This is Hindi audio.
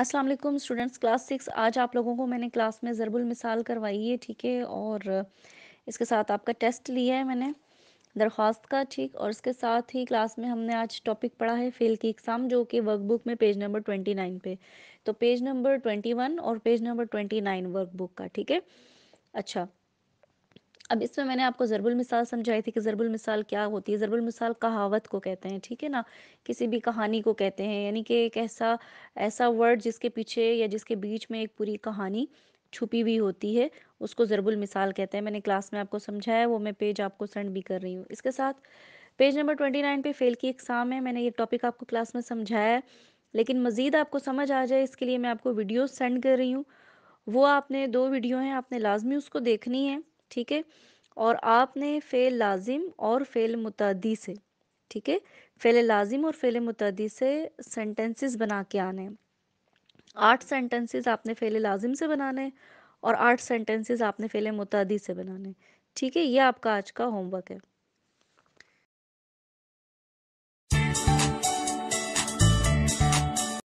अस्सलाम वालेकुम स्टूडेंट्स क्लास सिक्स आज आप लोगों को मैंने क्लास में ज़रबुल मिसाल करवाई है ठीक है और इसके साथ आपका टेस्ट लिया है मैंने दरख्वास्त का ठीक और इसके साथ ही क्लास में हमने आज टॉपिक पढ़ा है फेल की एग्ज़ाम जो कि वर्कबुक में पेज नंबर ट्वेंटी नाइन पे तो पेज नंबर ट्वेंटी वन और page number twenty nine workbook का ठीक है अच्छा अब इसमें मैंने आपको ज़रबुल मिसाल समझाई थी कि ज़रबुल मिसाल क्या होती है ज़रबुल मिसाल कहावत को कहते हैं ठीक है ना किसी भी कहानी को कहते हैं यानी कि एक ऐसा ऐसा वर्ड जिसके पीछे या जिसके बीच में एक पूरी कहानी छुपी हुई होती है उसको ज़रबुल मिसाल कहते हैं मैंने क्लास में आपको समझाया वो मैं पेज आपको सेंड भी कर रही हूँ इसके साथ पेज नंबर ट्वेंटी नाइन पे फेल की एग्ज़ाम है मैंने ये टॉपिक आपको क्लास में समझाया लेकिन मज़ीद आपको समझ आ जाए इसके लिए मैं आपको वीडियो सेंड कर रही हूँ वो आपने दो वीडियो हैं आपने लाजमी उसको देखनी है ठीक है और आपने फ़ेल लाजिम और फ़ेल मुतदी से ठीक है फ़ेल लाजिम और फ़ेल मुतदी से सेंटेंसेस बना के आने आठ सेंटेंसेस आपने फ़ेल लाजिम से बनाने और आठ सेंटेंसेस आपने फ़ेल मुतदी से बनाने ठीक है ये आपका आज का होमवर्क है